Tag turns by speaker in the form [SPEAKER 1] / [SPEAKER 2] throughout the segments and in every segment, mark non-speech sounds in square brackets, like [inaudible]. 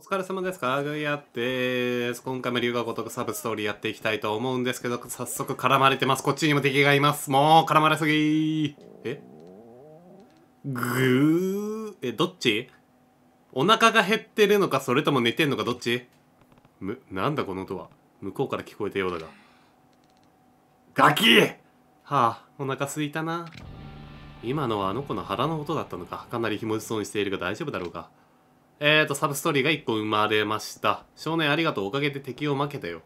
[SPEAKER 1] お疲れ様です。かぐやです。今回も龍が如くサブストーリーやっていきたいと思うんですけど、早速絡まれてます。こっちにも敵がいます。もう絡まれすぎえぐー。え、どっちお腹が減ってるのか、それとも寝てんのか、どっちむ、なんだこの音は。向こうから聞こえたようだが。ガキはあ、お腹すいたな。今のはあの子の腹の音だったのか。かなりひもじそうにしているが大丈夫だろうか。えーと、サブストーリーが1個生まれました。少年ありがとう、おかげで敵を負けたよ。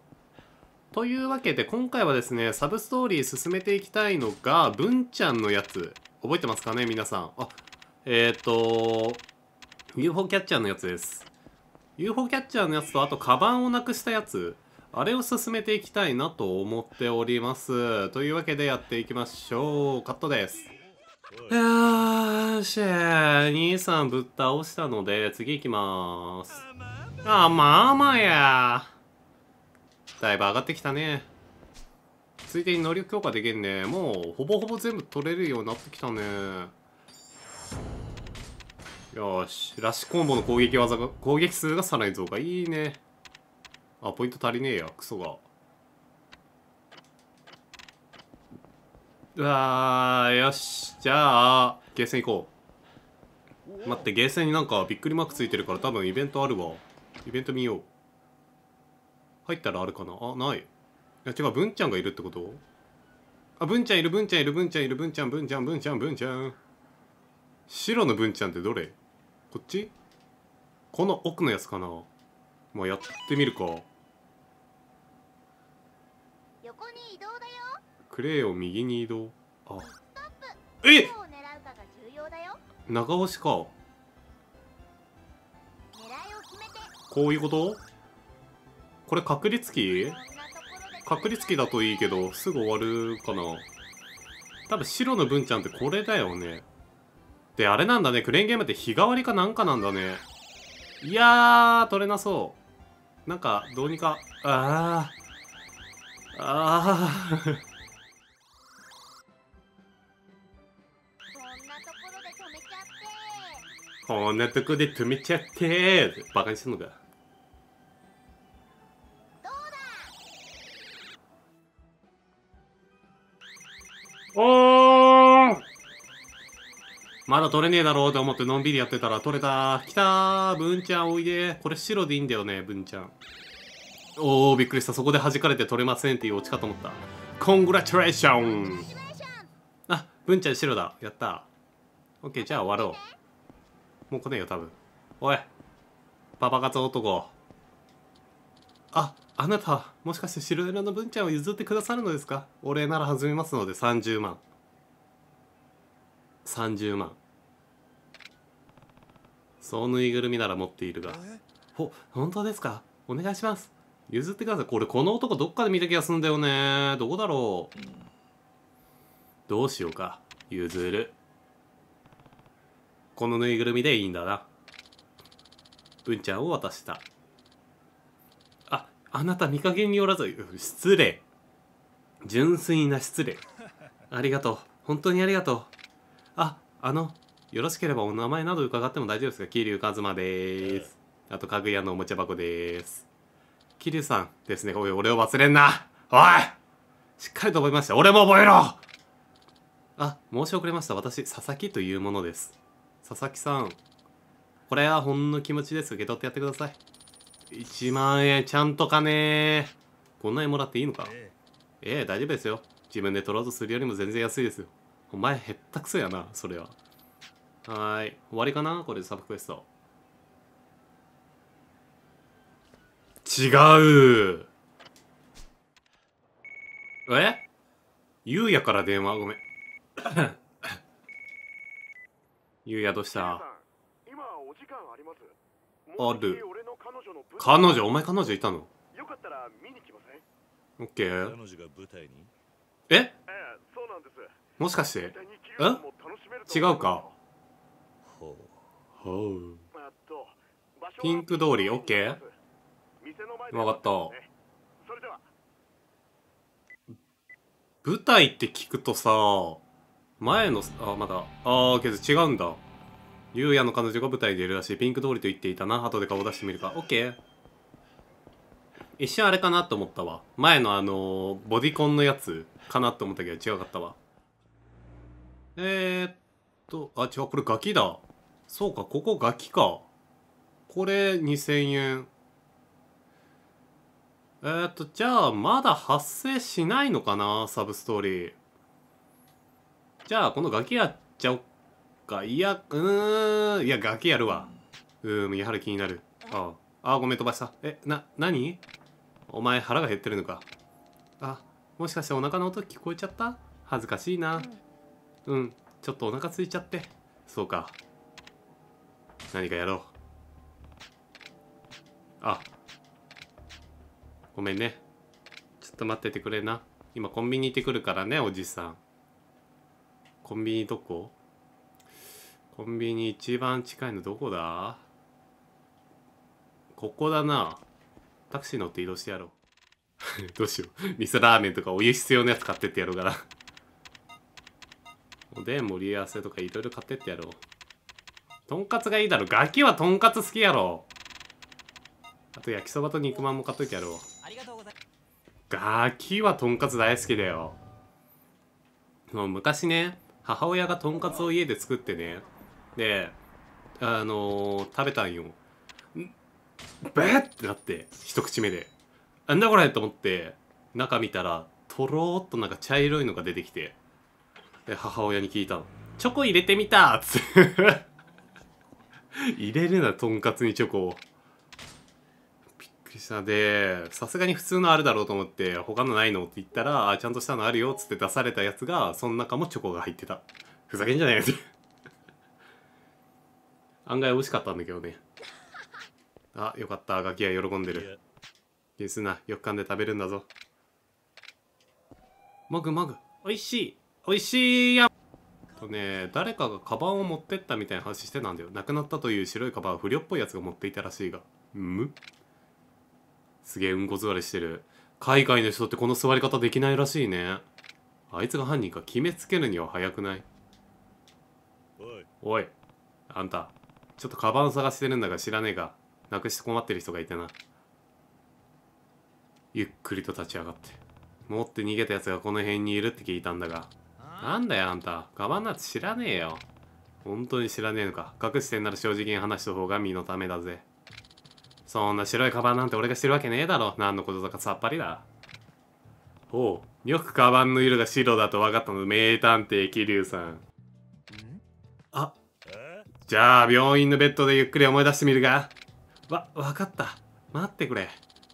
[SPEAKER 1] というわけで、今回はですね、サブストーリー進めていきたいのが、文ちゃんのやつ。覚えてますかね、皆さん。あ、えーと、UFO キャッチャーのやつです。UFO キャッチャーのやつと、あと、カバンをなくしたやつ。あれを進めていきたいなと思っております。というわけでやっていきましょう。カットです。よーし兄さんぶっ倒したので次行きまーすあまあまあやだいぶ上がってきたねついでに能力強化できんねもうほぼほぼ全部取れるようになってきたねよしラッシュコンボの攻撃技が攻撃数がさらに増加いいねあポイント足りねえやクソがうわーよしじゃあゲーセン行こう待ってゲーセンになんかびっくりマークついてるから多分イベントあるわイベント見よう入ったらあるかなあないいや違う文ちゃんがいるってことあ文ちゃんいる文ちゃんいる文ちゃんいる文ちゃん文ちゃん文ちゃん文ちゃん白の文ちゃんってどれこっちこの奥のやつかなまあやってみるか横に移動だよクレイを右に移動あえ長押しかこういうことこれ確率機確率機だといいけどすぐ終わるかな多分白の文ちゃんってこれだよねであれなんだねクレーンゲームって日替わりかなんかなんだねいやー取れなそうなんかどうにかああああこんなとこで止めちゃってってバカにするのかおーまだ取れねえだろうと思ってのんびりやってたら取れたきたー文ちゃんおいでこれ白でいいんだよね文ちゃんおおびっくりしたそこで弾かれて取れませんっていうオチかと思ったコングラチュレーションあ文ちゃん白だやったオッケーじゃあ終わろうもう来ねえよ多分おいパパ活男ああなたもしかしてシルエの文ちゃんを譲ってくださるのですかお礼なら始めますので30万30万そうぬいぐるみなら持っているがほ本当ですかお願いします譲ってくださいこれこの男どっかで見た気がするんだよねどこだろうどうしようか譲るこのぬいぐるみでいいんだな文ちゃんを渡したああなた見かけによらず失礼純粋な失礼ありがとう本当にありがとうああのよろしければお名前など伺っても大丈夫ですか桐生一馬ですあと家具屋のおもちゃ箱です桐生さんですねおい俺を忘れんなおいしっかりと覚えました俺も覚えろあ申し遅れました私佐々木というものです佐々木さんこれはほんの気持ちです受け取ってやってください1万円ちゃんとかね。こんなにもらっていいのかええ大丈夫ですよ自分で取ろうとするよりも全然安いですよお前へったくそやなそれははい終わりかなこれサブクエスト違うえゆうやから電話ごめんゆうやどうしたある彼女お前彼女いたのよかったら見に来ませんオッケー彼女が舞台にええそうなんですもしかして違うかほうほうピンク通りオッケー分かった舞台って聞くとさ前の、あ、まだ。ああ、けど違うんだ。ゆうやの彼女が舞台でいるらしい。ピンク通りと言っていたな。後で顔出してみるか。オッケー。一瞬あれかなと思ったわ。前のあのー、ボディコンのやつかなと思ったけど違かったわ。えー、っと、あ、違う、これガキだ。そうか、ここガキか。これ2000円。えー、っと、じゃあ、まだ発生しないのかなサブストーリー。じゃあ、このガキやっちゃおっか。いや、うーん。いや、ガキやるわ。うーん、やはり気になる。ああ。あごめん、飛ばした。え、な、何お前腹が減ってるのか。あ、もしかしてお腹の音聞こえちゃった恥ずかしいな。うん、ちょっとお腹空いちゃって。そうか。何かやろう。あ、ごめんね。ちょっと待っててくれな。今コンビニ行ってくるからね、おじさん。コンビニどこコンビニ一番近いのどこだここだなタクシー乗って移動してやろう [laughs] どうしよう味噌ラーメンとかお湯必要なやつ買ってってやろうかなおでん盛り合わせとかいろいろ買ってってやろうとんかつがいいだろガキはとんかつ好きやろあと焼きそばと肉まんも買っといてやろうガキはとんかつ大好きだよもう昔ね母親がとんかつを家で作ってねであのー、食べたんよベーってなって一口目でなんだこれと思って中見たらとろーっとなんか茶色いのが出てきてで母親に聞いたの「チョコ入れてみた!」っつ [laughs] 入れるなとんかつにチョコを。したでさすがに普通のあるだろうと思って他のないのって言ったらあちゃんとしたのあるよっつって出されたやつがその中もチョコが入ってたふざけんじゃねえって [laughs] 案外美味しかったんだけどねあよかったガキは喜んでる気にすなよく噛んで食べるんだぞマぐマぐおいしいおいしいやとね誰かがカバンを持ってったみたいな話してたんだよなくなったという白いカバンは不良っぽいやつが持っていたらしいがむ、んすげえうんこ座りしてる海外の人ってこの座り方できないらしいねあいつが犯人か決めつけるには早くないおいあんたちょっとカバン探してるんだが知らねえかなくして困ってる人がいてなゆっくりと立ち上がって持って逃げたやつがこの辺にいるって聞いたんだがなんだよあんたカバンなんて知らねえよ本当に知らねえのか隠してんなら正直に話した方が身のためだぜそんな白いカバンなんて俺が知るわけねえだろ何のことだかさっぱりだおうよくカバンの色が白だと分かったの名探偵桐生さんあじゃあ病院のベッドでゆっくり思い出してみるがわ分かった待ってくれ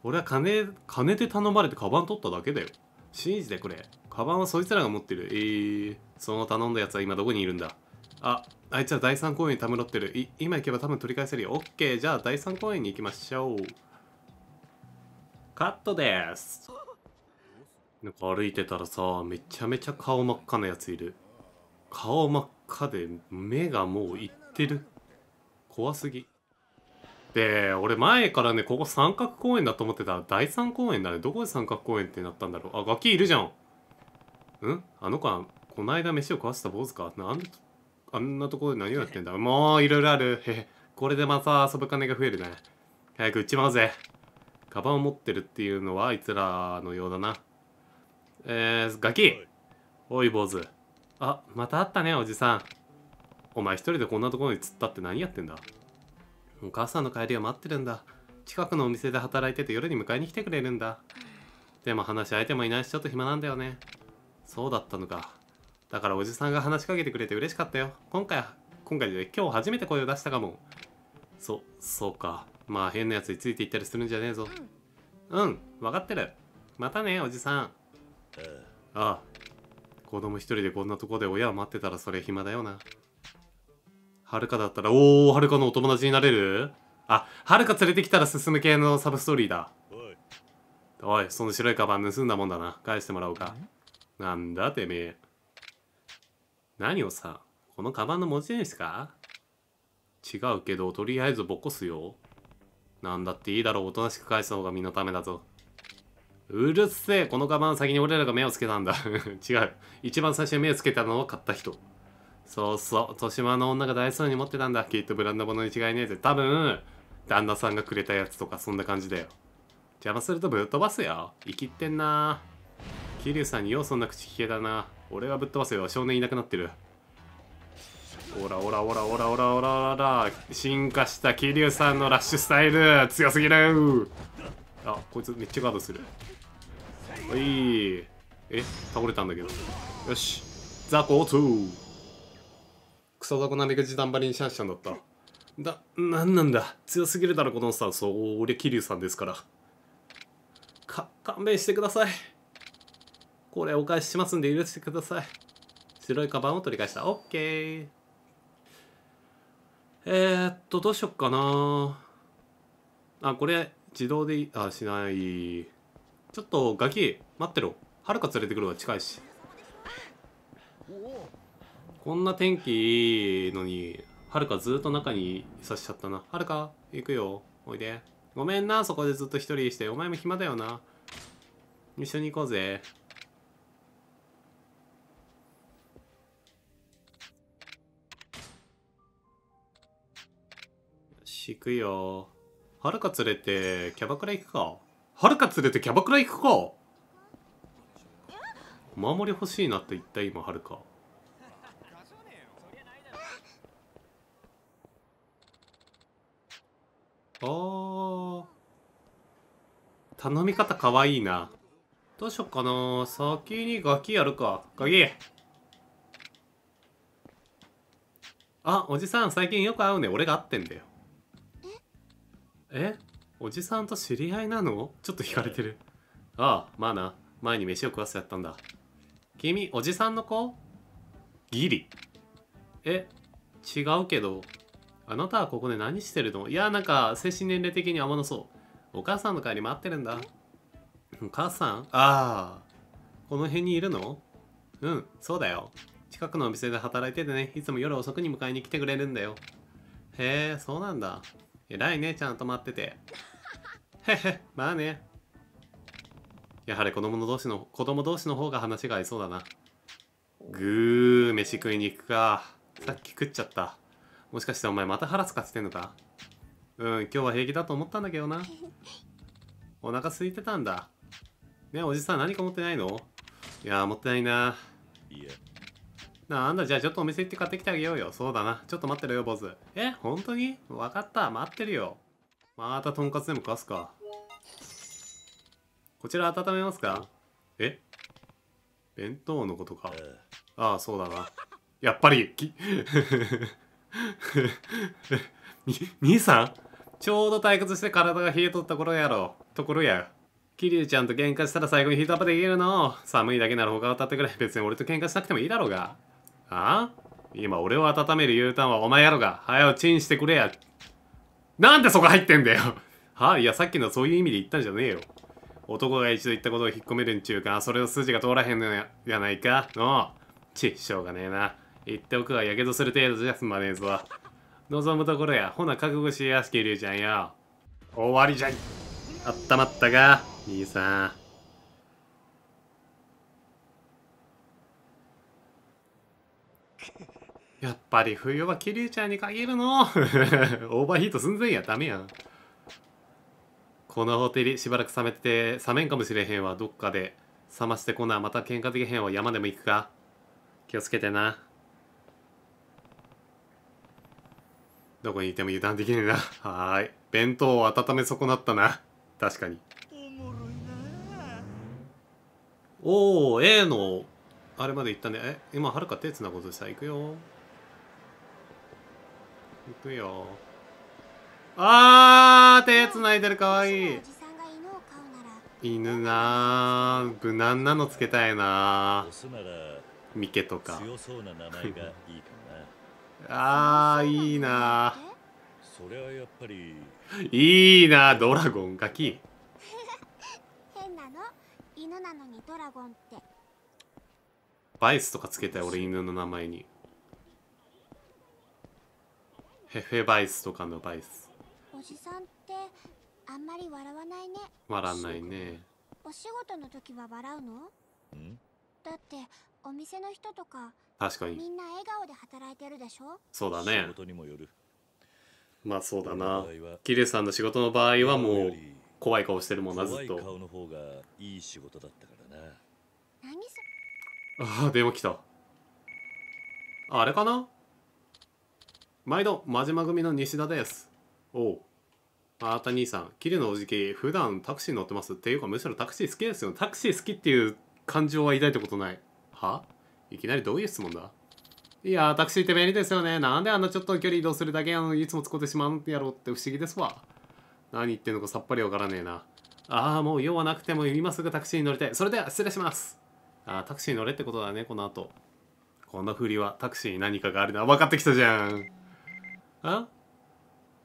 [SPEAKER 1] 俺は金金で頼まれてカバン取っただけだよ信じてくれカバンはそいつらが持ってるえー、その頼んだやつは今どこにいるんだああいつは第3公園にたむろってる今行けば多分取り返せるよオッケーじゃあ第3公園に行きましょうカットですなんか歩いてたらさめちゃめちゃ顔真っ赤なやついる顔真っ赤で目がもういってる怖すぎで俺前からねここ三角公園だと思ってた第三公園だねどこで三角公園ってなったんだろうあガキいるじゃんんあの子はこないだ飯を食わせた坊主かなんあんなところで何をやってんだもういろいろある。へこれでまた遊ぶ金が増えるね。早く打ちまうぜ。カバンを持ってるっていうのはあいつらのようだな。えー、ガキおい坊主。あ、またあったね、おじさん。お前一人でこんなところに釣ったって何やってんだお母さんの帰りを待ってるんだ。近くのお店で働いてて夜に迎えに来てくれるんだ。でも話し相手もいないしちょっと暇なんだよね。そうだったのか。だからおじさんが話しかけてくれて嬉しかったよ。今回、今回で今日初めて声を出したかも。そ、そうか。まあ変なやつについていったりするんじゃねえぞ。うん、分かってる。またね、おじさん。ああ。子供一人でこんなとこで親を待ってたらそれ暇だよな。はるかだったら、おお、はるかのお友達になれるあ、はるか連れてきたら進む系のサブストーリーだ。おい、その白いカバン盗んだもんだな。返してもらおうか。なんだてめえ。何をさ、このカバンの持ち主か違うけど、とりあえずぼこすよ。なんだっていいだろう、おとなしく返す方が身のためだぞ。うるせえ、このカバン先に俺らが目をつけたんだ。[laughs] 違う。一番最初に目をつけたのは買った人。そうそう、豊島の女が大層に持ってたんだ。きっとブランド物に違いねえぜ。多分、旦那さんがくれたやつとか、そんな感じだよ。邪魔するとぶっ飛ばすよ。生きってんな。桐生さんにようそんな口聞けたな。俺はぶっ飛ばせよ少年いなくなってるおらおらおらおらおらおらおら進化した桐生さんのラッシュスタイル強すぎるあこいつめっちゃガードするおいえ倒れたんだけどよしザコ2クソザコなめぐじダンバリンシャンシャンだっただなんなんだ強すぎるだろこのおっさんそりゃ桐生さんですからか勘弁してくださいこれお返ししますんで許してください。白いカバンを取り返した。オッケー。えー、っと、どうしよっかな。あ、これ、自動でい、あ、しない。ちょっと、ガキ、待ってろ。はるか連れてくるわ、近いし。こんな天気いいのに、はるかずっと中にいさしちゃったな。はるか、行くよ。おいで。ごめんな、そこでずっと一人して。お前も暇だよな。一緒に行こうぜ。行くよ。はるか連れてキャバクラ行くか。はるか連れてキャバクラ行くかお守り欲しいなって言った今はるか。あ頼み方かわいいな。どうしよっかな先にガキやるか。ガキあ、おじさん最近よく会うね。俺が会ってんだよ。えおじさんと知り合いなのちょっと惹かれてる。ああ、まあな。前に飯を食わせてやったんだ。君、おじさんの子ギリ。え、違うけど、あなたはここで何してるのいや、なんか精神年齢的に甘のそう。お母さんの帰り待ってるんだ。お母さんああ、この辺にいるのうん、そうだよ。近くのお店で働いててね、いつも夜遅くに迎えに来てくれるんだよ。へえ、そうなんだ。偉いね、ちゃんと待ってて。へへ、まあね。やはり子供の同士の、子供同士の方が話が合いそうだな。ぐー、飯食いに行くか。さっき食っちゃった。もしかしてお前また腹使ってんのかうん、今日は平気だと思ったんだけどな。お腹空いてたんだ。ねおじさん何か持ってないのいや持ってないな。いや。なんだ、じゃあちょっとお店行って買ってきてあげようよ。そうだな。ちょっと待ってろよ、坊主。え、本当にわかった。待ってるよ。またとんかつでも食わすか。こちら温めますかえ弁当のことか。ああ、そうだな。やっぱり、き、[laughs] 兄さんちょうど退屈して体が冷えとった頃やろ。ところや。桐生ちゃんと喧嘩したら最後にヒートアップできるの。寒いだけなら他を当たってくれ。別に俺と喧嘩しなくてもいいだろうが。あ今俺を温める U ターンはお前やろが。早よチンしてくれや。なんでそこ入ってんだよはいや、さっきのそういう意味で言ったんじゃねえよ。男が一度言ったことを引っ込めるんちゅうか、それを字が通らへんのややないか。のち、しょうがねえな。言っておくが、やけどする程度じゃ済まねえぞ。望むところや、ほな覚悟しやすけりゅうちゃんよ。終わりじゃい。あったまったか、兄さん。やっぱり冬は桐生ちゃんに限るの [laughs] オーバーヒート寸前やダメやんこのホテルしばらく冷めてて冷めんかもしれへんわどっかで冷ましてこなまた喧嘩できへんわ山でも行くか気をつけてなどこにいても油断できねえなはい弁当を温め損なったな確かにおお A のあれまで行ったねえ今はるか手つなごとした行くよ行くよあー手つないでるかわいい犬な無難なのつけたいなミケとか [laughs] あーいいな
[SPEAKER 2] それはやっぱり
[SPEAKER 1] いいなドラゴンガキ変なの
[SPEAKER 3] 犬なのにドラゴンって
[SPEAKER 1] バイスとかつけたい俺犬の名前にヘフェバイスとかのバイス
[SPEAKER 3] おじさんってあんまり笑わないね
[SPEAKER 1] 笑わないね
[SPEAKER 3] お仕事の時は笑うのんだってお店の人とか
[SPEAKER 1] 確かにみんな笑
[SPEAKER 3] 顔で働いてるでしょ
[SPEAKER 1] そうだねまあそうだなキリュウさんの仕事の場合はもう怖い顔してるもんなずっと顔の方がいい仕事だったからな何そああ電話来たあれかな毎度、マじ組の西田です。おう。あた兄さん、キリのおじき、普段タクシー乗ってますっていうか、むしろタクシー好きですよ。タクシー好きっていう感情は抱いたことない。はいきなりどういう質問だいやタクシーって便利ですよね。なんであんなちょっと距離移動するだけあのいつも使ってしまうんやろうって不思議ですわ。何言ってんのかさっぱりわからねえな。ああ、もう用はなくても今すぐタクシーに乗りたい。それでは失礼します。ああ、タクシーに乗れってことだね、この後。こんなふりはタクシーに何かがあるな。分かってきたじゃん。あ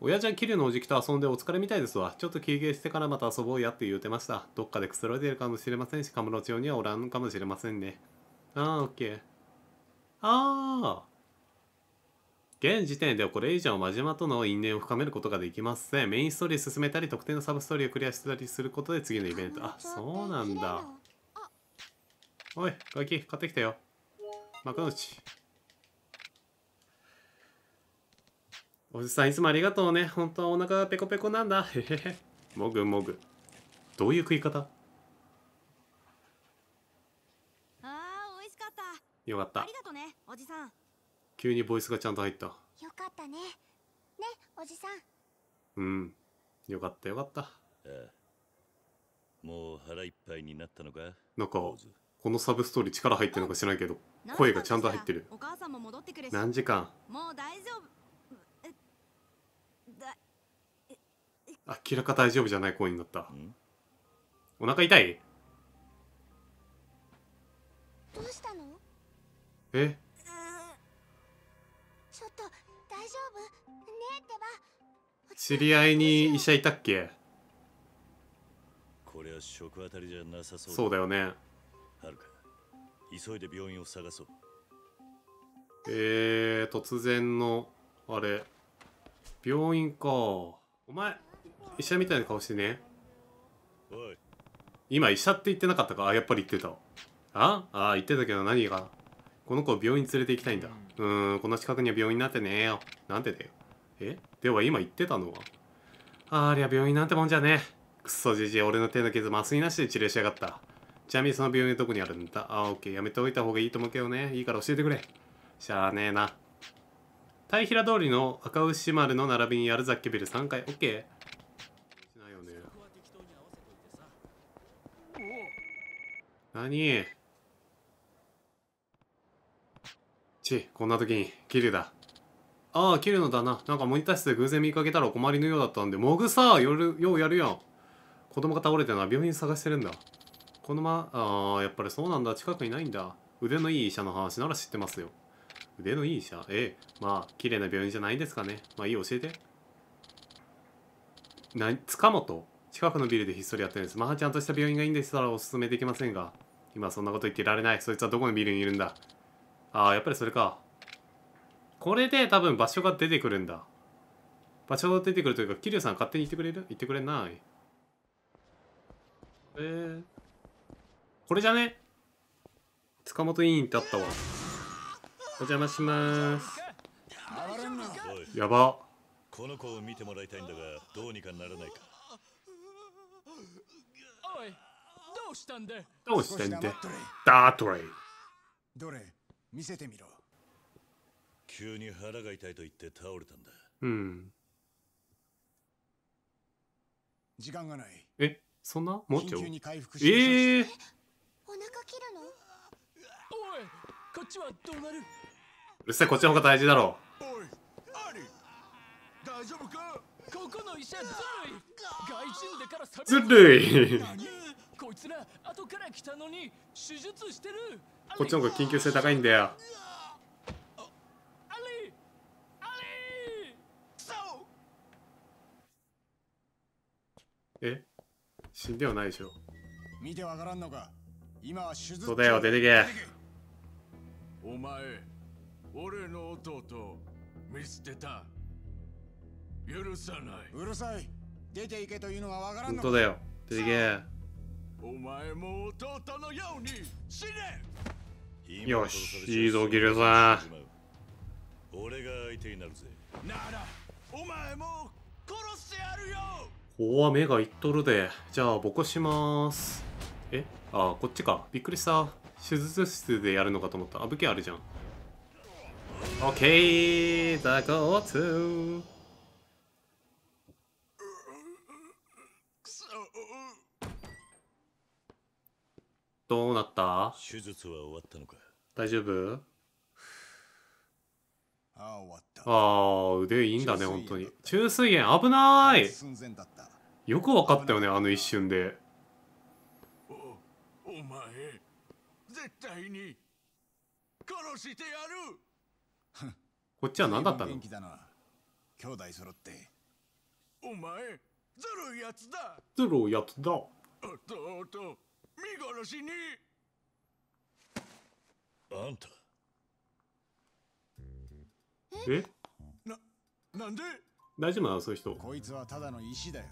[SPEAKER 1] 親父は桐生のおじきと遊んでお疲れみたいですわ。ちょっと休憩してからまた遊ぼうやって言うてました。どっかでくつろいでるかもしれませんし、カムロ町にはおらんかもしれませんね。ああ、オッケー。ああ。現時点ではこれ以上真島との因縁を深めることができません。メインストーリー進めたり、特定のサブストーリーをクリアしたりすることで次のイベント。あ、そうなんだ。おい、ガキ、買ってきたよ。幕の内。おじさんいつもありがとうね。本当はお腹がペコペコなんだ。へへへ。もぐもぐ。どういう食い方あ
[SPEAKER 3] あ美味しかっ
[SPEAKER 1] たよかったありが
[SPEAKER 3] とうねおじさん
[SPEAKER 1] 急にボイスがちゃんと入ったよ
[SPEAKER 3] かったねねおじさん
[SPEAKER 1] うんよかったよかった
[SPEAKER 2] ああもう腹いっぱいになったのか
[SPEAKER 1] なんかこのサブストーリー力入ってるのか知らんけど、声がちゃんと入ってるお
[SPEAKER 3] 母さんも戻ってくれ何時間もう大丈夫
[SPEAKER 1] 明らか大丈夫じゃない声になった。お腹痛いどうしたのえちょっと大丈夫ねえってば知り合いに医者いたっけ
[SPEAKER 2] これは食あたりじゃなさそうそうだよねはるか
[SPEAKER 1] 急いで病院を探そうえー、突然のあれ病院かお前医者みたいな顔してね今医者って言ってなかったかあやっぱり言ってたああ言ってたけど何がこの子を病院連れて行きたいんだうんこの近くには病院なんてねえよなんでだよえでは今言ってたのはあありゃ病院なんてもんじゃねえくそじじい俺の手の傷麻酔なしで治療しやがったちなみにその病院どこにあるんだあオッケーやめておいた方がいいと思うけどねいいから教えてくれしゃあねえな平通りの赤牛丸の並びにある雑居ビル3階オッケー何ち、こんな時に、キリュウだ。ああ、キリュウのだな。なんかモニター室で偶然見かけたらお困りのようだったんで、モグさ、夜、ようやるやん。子供が倒れてな、病院探してるんだ。このま、ああ、やっぱりそうなんだ。近くにないんだ。腕のいい医者の話なら知ってますよ。腕のいい医者ええ、まあ、綺麗な病院じゃないんですかね。まあいい、教えて。な、塚本近くのビルでひっそりやってるんです。まあ、ちゃんとした病院がいいんでしたらおすすめできませんが。今そんなこと言ってられないそいつはどこのビルにいるんだああやっぱりそれかこれで多分場所が出てくるんだ場所が出てくるというか桐生さん勝手に行ってくれる行ってくれないえこれじゃね塚本委員ってあったわお邪魔します
[SPEAKER 2] やばこの子を見てもらいたいんだがどうにかならないか
[SPEAKER 3] 倒したんで。倒してんで
[SPEAKER 2] ダートレイどれ見せてみろ急に腹が痛いと言って倒れたんだ
[SPEAKER 1] うん
[SPEAKER 3] 時間がない
[SPEAKER 1] えそんなもちょいええー、お腹切るのおい
[SPEAKER 3] こっちはどうなるう
[SPEAKER 1] るさい、こっちの方が大事だろ
[SPEAKER 3] うおいアリ大丈夫か
[SPEAKER 1] ここの医者ずるい外人でからずるいこいつら後から来たのに手術してるこっちの方が緊急性高いんだよえ死んではないでしょ
[SPEAKER 3] 見てわからんのか今は手術そうだよ出てけお前俺の弟見捨てた許さないうるさい出て行けというのはわか
[SPEAKER 1] らんのか本当だよ出てけ
[SPEAKER 3] お前も弟のように死
[SPEAKER 2] ねよし、いいぞ、ギルさん。俺が相手になるぜ。なら、お前も殺して
[SPEAKER 1] やるよ。おわ、目がいっとるで。じゃあ、ぼこします。えあ、こっちか。びっくりした。手術室でやるのかと思った。あ、武器あるじゃん。オッケー、ザゴーツー。どうなった手術は終わったのか大丈夫ああ腕いいんだね本当に虫垂炎危ないよく分かったよねあの一瞬で
[SPEAKER 3] お前絶対に殺してや
[SPEAKER 1] る [laughs] こっちは何だった
[SPEAKER 3] の元気だな兄弟揃ってお前ずるいやつだ
[SPEAKER 1] ずるいやつだ弟
[SPEAKER 3] 見殺しに
[SPEAKER 1] あんたえななんで大丈夫なのそういう人こ
[SPEAKER 3] いつはただの石だよ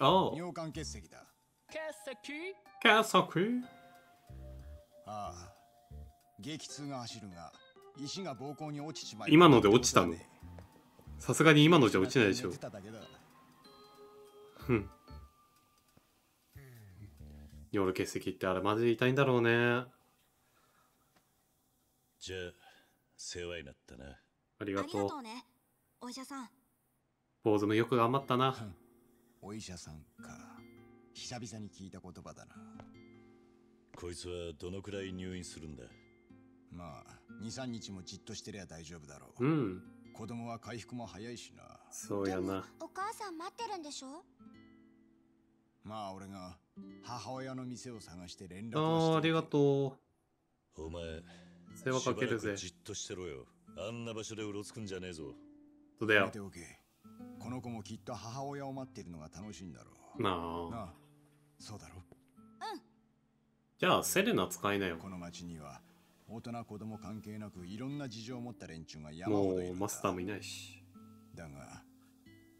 [SPEAKER 1] ああ尿管結石だ
[SPEAKER 3] 結石ああ激痛が走るが石が膀胱に落ちちまい今ので落
[SPEAKER 1] ちたのさすがに今のじゃ落ちないでしょふん夜欠席ってあれマジで痛いんだろうねじゃあ世話になったなありがとうねお医者さん坊主もよく頑張ったな、お医者さん
[SPEAKER 3] か久々に聞いた言葉だな
[SPEAKER 2] こいつはどのくらい入院
[SPEAKER 3] するんだまあ二三日もじっとしてりゃ大丈夫だろううん子供は回復も早いしな
[SPEAKER 1] そうやな
[SPEAKER 3] お母さん待ってるんでしょまあ俺が母親の店を探して連絡をしてああり
[SPEAKER 1] がと
[SPEAKER 2] うお前世話かけるぜじっとしてろよあんな場所でうろつくんじゃねえぞ
[SPEAKER 1] そうだよておけ
[SPEAKER 3] この子もきっと母親を待ってるのが楽しいんだろ
[SPEAKER 1] うなあなそうだろうんじゃあセレナ使いなよこの町には
[SPEAKER 3] 大人子供関係なくいろんな事情を持った連中が山ほどい
[SPEAKER 1] るもうマスターもいない
[SPEAKER 3] しだが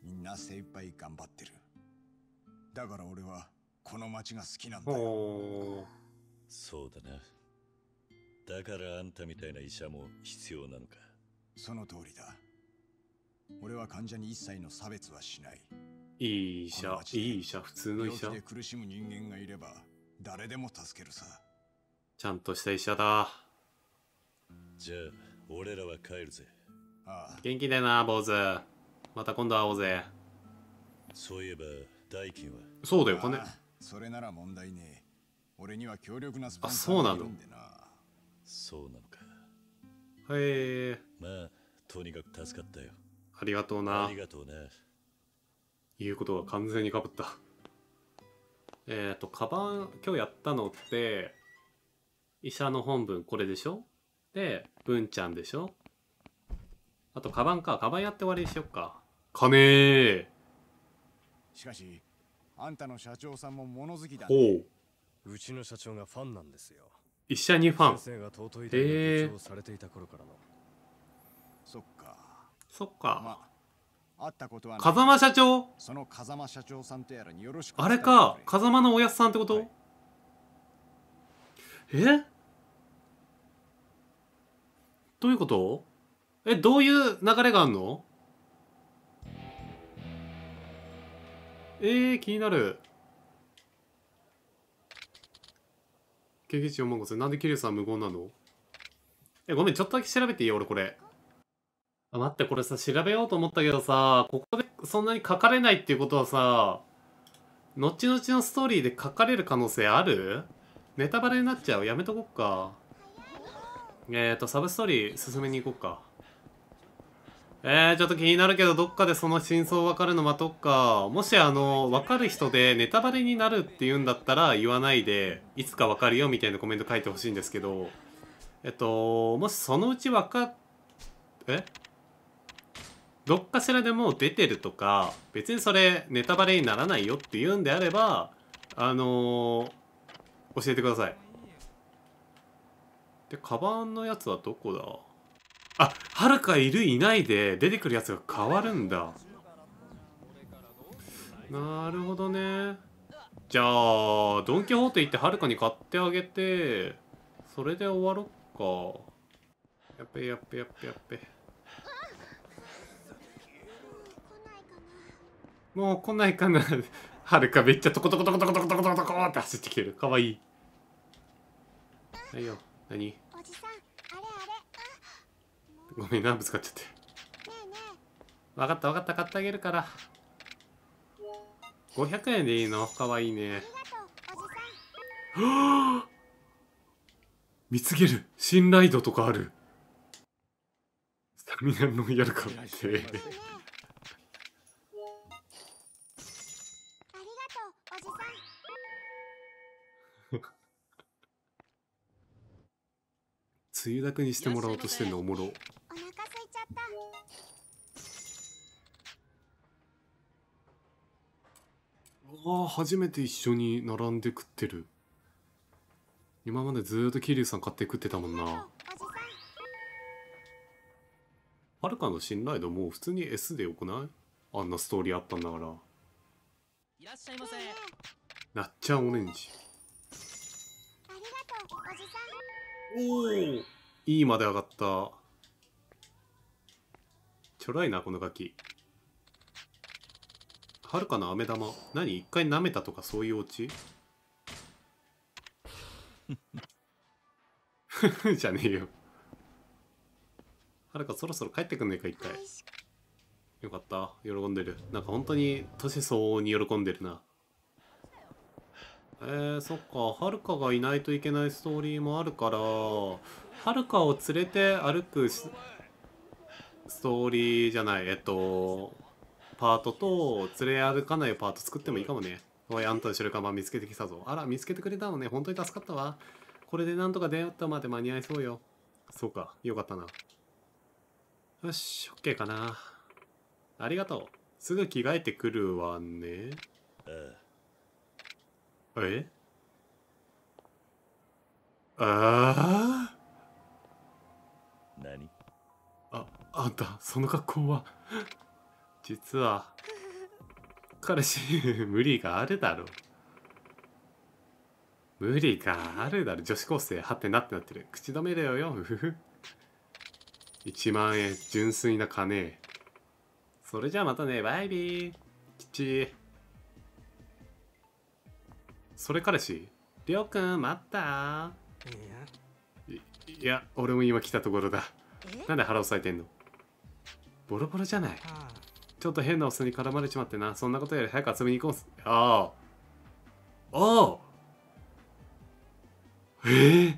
[SPEAKER 3] みんな精一杯頑張ってるだ
[SPEAKER 2] から俺はこの町が好きなんだよそうだなだからあんたみたいな医者も必要なのかその通りだ
[SPEAKER 3] 俺は患者に一切の差別はしない
[SPEAKER 1] いい医者いい医者普通の医者で
[SPEAKER 3] 苦しむ人間がいれば誰でも助けるさ
[SPEAKER 1] ちゃんとした医者だじゃあ俺らは帰るぜああ元気でな坊主また今度会おうぜそういえば代金はそうだよ金
[SPEAKER 3] それなら問題ね俺には強力なスポンサーがい
[SPEAKER 1] るんでなそうなの
[SPEAKER 2] かい、えまあとにかく助かったよ
[SPEAKER 1] ありがとうなありがとうね言うことが完全にかぶったえっ、ー、とカバン今日やったのって医者の本文これでしょで文ちゃんでしょあとカバンかカバンやって終わりにしよっか金
[SPEAKER 3] しかしあんたの社長さんも物好きだ、ね、おうちの社長がファンなんですよ
[SPEAKER 1] 一緒にファン先生が尊いでえ
[SPEAKER 3] されていた頃からのそっかそっか、まあ、ったことは風間社長その風間社長さんとやらによろしくあれか
[SPEAKER 1] 風間のおやすさんってこと、はい、えどういうことえどういう流れがあるのえー、気になる。経験値4万5000。なんで桐生さん無言なのえ、ごめん、ちょっとだけ調べていい俺これ。あ、待って、これさ、調べようと思ったけどさ、ここでそんなに書かれないっていうことはさ、後々のストーリーで書かれる可能性あるネタバレになっちゃう。やめとこっか。えっ、ー、と、サブストーリー進めに行こっか。えー、ちょっと気になるけど、どっかでその真相わかるの待とっか。もしあの、わかる人でネタバレになるって言うんだったら言わないで、いつかわかるよみたいなコメント書いてほしいんですけど、えっと、もしそのうちわか、えどっかしらでもう出てるとか、別にそれネタバレにならないよって言うんであれば、あのー、教えてください。で、カバンのやつはどこだあはるかいるいないで出てくるやつが変わるんだなるほどねじゃあドン・キホーテ行ってはるかに買ってあげてそれで終わろっかやっべやっべやっべやっべもう来ないかなはるかめっちゃトコトコトコトコトコトコトコって走ってきてるかわいいはいよ何ごめんなぶつかっちゃって分かった分かった買ってあげるから500円でいいのかわいいねはあ見つける信頼度とかあるスタミナのやるかってつゆ [laughs] だくにしてもらおうとしてんのおもろ。ああ、初めて一緒に並んで食ってる。今までずっと桐生さん買って食ってたもんな。はるかの信頼度もう普通に S でよくないあんなストーリーあったんだから。いらっしゃいませ。なっちゃんオレンジ。あり
[SPEAKER 3] がとう、おじさん。おお、い
[SPEAKER 1] いまで上がった。ちょろいな、このガキ。はるかな飴玉何一回舐めたとかそういうオチ [laughs] じゃねえよはるかそろそろ帰ってくんねえか一回よかった喜んでるなんか本当に年相応に喜んでるなえー、そっかはるかがいないといけないストーリーもあるからはるかを連れて歩くストーリーじゃないえっとパートと連れ歩かないパート作ってもいいかもねおいあんたの白看板見つけてきたぞあら見つけてくれたのね本当に助かったわこれでなんとか出会ったまで間に合いそうよそうかよかったなよし OK かなありがとうすぐ着替えてくるわねえああ何ああんたその格好は実は彼氏無理があるだろ無理があるだろ女子高生はてなってなってる口止めだよふ1万円純粋な金それじゃあまたねバイビー吉それ彼氏りょうくん待ったいいや俺も今来たところだなんで腹押さえてんのボロボロじゃないちょっと変なおっさんに絡まれちまってな。そんなことより早く遊びに行こうああ。ああ。ええー、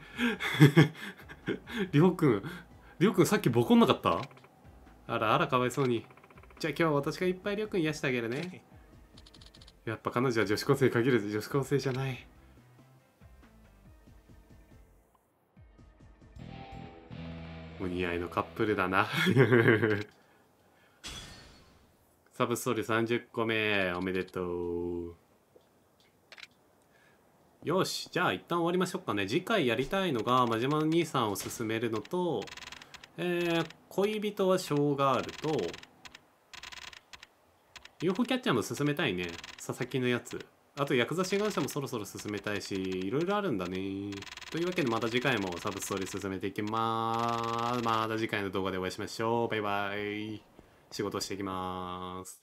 [SPEAKER 1] りょうくん。りょうくんさっきボコんなかったあらあらかわいそうに。じゃあ今日は私がいっぱいりょうくん癒してあげるね。やっぱ彼女は女子高生限る女子高生じゃない。お似合いのカップルだなサブストーリー30個目おめでとうよしじゃあ一旦終わりましょうかね次回やりたいのが真島の兄さんを進めるのとえー、恋人はショーガールと UFO キャッチャーも進めたいね佐々木のやつあとヤクザ志願者もそろそろ進めたいしいろいろあるんだねというわけでまた次回もサブストーリー進めていきまーすまた次回の動画でお会いしましょうバイバイ仕事していきます。